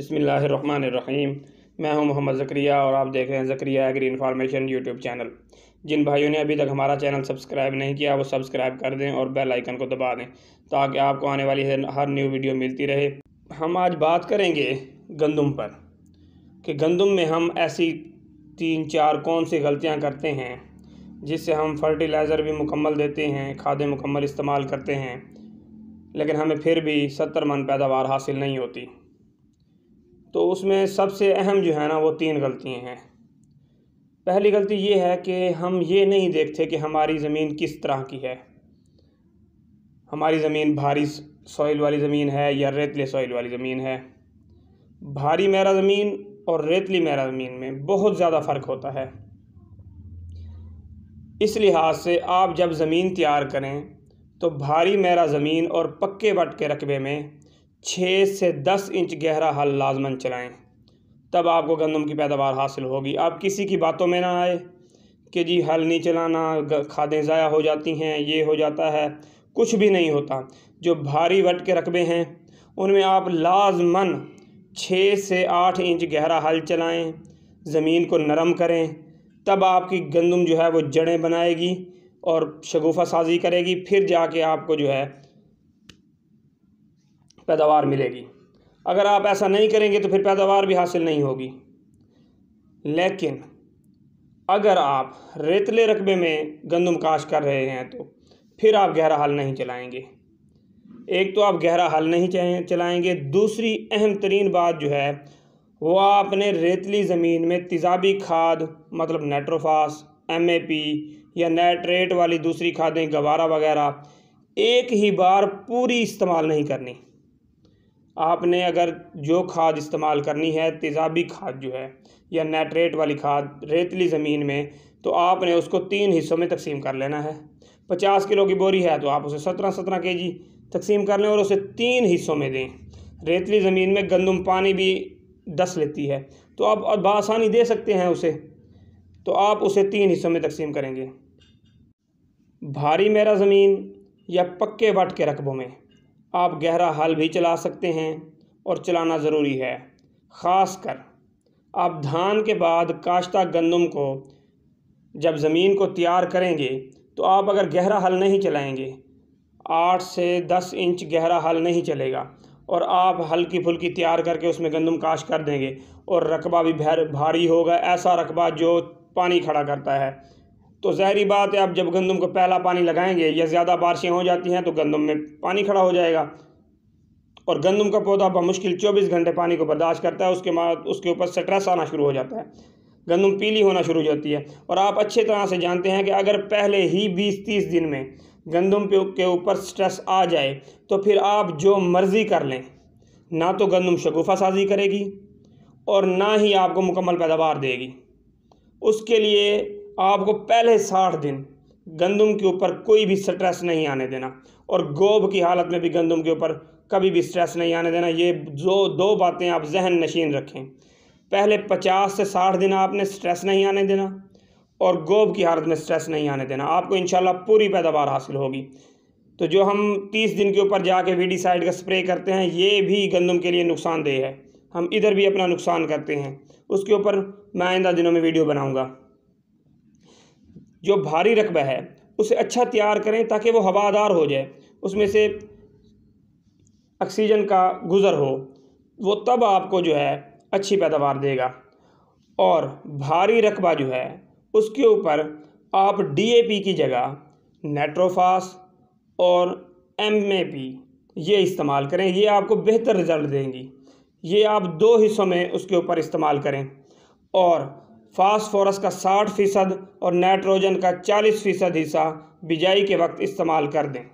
बसमीम मैं हूं मोहम्मद ज़क्रिया और आप देख रहे हैं Zakriya agri information YouTube channel जिन भाइयों ने अभी तक हमारा चैनल सब्सक्राइब नहीं किया वो सब्सक्राइब कर दें और बेल आइकन को दबा दें ताकि आपको आने वाली हर न्यू वीडियो मिलती रहे हम आज बात करेंगे गंदम पर कि गंदम में हम ऐसी तीन चार कौन सी गलतियाँ करते हैं जिससे हम फर्टिलाइज़र भी मुकम्मल देते हैं खादें मुकम्मल इस्तेमाल करते हैं लेकिन हमें फिर भी सत्तर मन पैदावार हासिल नहीं होती तो उसमें सबसे अहम जो है ना वो तीन गलतियाँ हैं पहली गलती ये है कि हम ये नहीं देखते कि हमारी ज़मीन किस तरह की है हमारी ज़मीन भारी सॉइल वाली ज़मीन है या रेतले सॉइल वाली ज़मीन है भारी मेरा ज़मीन और रेतली मेरा ज़मीन में बहुत ज़्यादा फ़र्क होता है इस लिहाज से आप जब ज़मीन तैयार करें तो भारी मेरा ज़मीन और पक्के बट के रकबे में छः से दस इंच गहरा हल लाजमन चलाएँ तब आपको गंदम की पैदावार हासिल होगी आप किसी की बातों में ना आए कि जी हल नहीं चलाना खादें ज़ाया हो जाती हैं ये हो जाता है कुछ भी नहीं होता जो भारी वट के रकबे हैं उनमें आप लाजमन छः से आठ इंच गहरा हल चलाएं ज़मीन को नरम करें तब आपकी गंदम जो है वो जड़ें बनाएगी और शगुफ़ा साजी करेगी फिर जाके आपको जो है पैदावार मिलेगी अगर आप ऐसा नहीं करेंगे तो फिर पैदावार भी हासिल नहीं होगी लेकिन अगर आप रेतले रकबे में गंदम काश कर रहे हैं तो फिर आप गहरा हल नहीं चलाएंगे एक तो आप गहरा हल नहीं चलाएंगे दूसरी अहम तरीन बात जो है वो आपने रेतली ज़मीन में तेज़ाबी खाद मतलब नेट्रोफास एम ए पी या नाइट्रेट वाली दूसरी खादें गवारा वगैरह एक ही बार पूरी इस्तेमाल नहीं करनी आपने अगर जो खाद इस्तेमाल करनी है तेज़ाबी खाद जो है या नाइट्रेट वाली खाद रेतली ज़मीन में तो आपने उसको तीन हिस्सों में तकसीम कर लेना है पचास किलो की बोरी है तो आप उसे सत्रह सत्रह के जी तकसीम कर लें और उसे तीन हिस्सों में दें रेतली ज़मीन में गंदम पानी भी दस लेती है तो आप बसानी दे सकते हैं उसे तो आप उसे तीन हिस्सों में तकसीम करेंगे भारी मेरा ज़मीन या पक्के वट के रकबों में आप गहरा हल भी चला सकते हैं और चलाना ज़रूरी है ख़ास कर आप धान के बाद काश्ता गंदम को जब ज़मीन को तैयार करेंगे तो आप अगर गहरा हल नहीं चलाएंगे आठ से दस इंच गहरा हल नहीं चलेगा और आप हल्की फुल्की तैयार करके उसमें गंदम काश कर देंगे और रकबा भी भारी होगा ऐसा रकबा जो पानी खड़ा करता है तो जहरी बात है आप जब गंदम को पहला पानी लगाएंगे या ज़्यादा बारिशें हो जाती हैं तो गंदम में पानी खड़ा हो जाएगा और गंदम का पौधा बमुश्किल चौबीस घंटे पानी को बर्दाश्त करता है उसके बाद उसके ऊपर स्ट्रेस आना शुरू हो जाता है गंदम पीली होना शुरू हो जाती है और आप अच्छे तरह से जानते हैं कि अगर पहले ही बीस तीस दिन में गंदम के ऊपर स्ट्रेस आ जाए तो फिर आप जो मर्ज़ी कर लें ना तो गंदम शगुफा साजी करेगी और ना ही आपको मुकम्मल पैदावार देगी उसके लिए आपको पहले साठ दिन गंदम के ऊपर कोई भी स्ट्रेस नहीं आने देना और गोब की हालत में भी गंदम के ऊपर कभी भी स्ट्रेस नहीं आने देना ये जो दो बातें आप जहन नशीन रखें पहले पचास से साठ दिन आपने स्ट्रेस नहीं आने देना और गोब की हालत में स्ट्रेस नहीं आने देना आपको इन पूरी पैदावार हासिल होगी तो जो हम तीस दिन के ऊपर जाके वी डी साइड का स्प्रे करते हैं ये भी गंदम के लिए नुकसानदेह है हम इधर भी अपना नुकसान करते हैं उसके ऊपर मैं आइंदा दिनों में वीडियो बनाऊँगा जो भारी रकबा है उसे अच्छा तैयार करें ताकि वो हवादार हो जाए उसमें से ऑक्सीजन का गुज़र हो वो तब आपको जो है अच्छी पैदावार देगा और भारी रकबा जो है उसके ऊपर आप डीएपी की जगह नेट्रोफास और एमएपी ये इस्तेमाल करें ये आपको बेहतर रिज़ल्ट देंगी ये आप दो हिस्सों में उसके ऊपर इस्तेमाल करें और फास्फोरस का 60 फ़ीसद और नाइट्रोजन का 40 फ़ीसद हिस्सा बिजाई के वक्त इस्तेमाल कर दें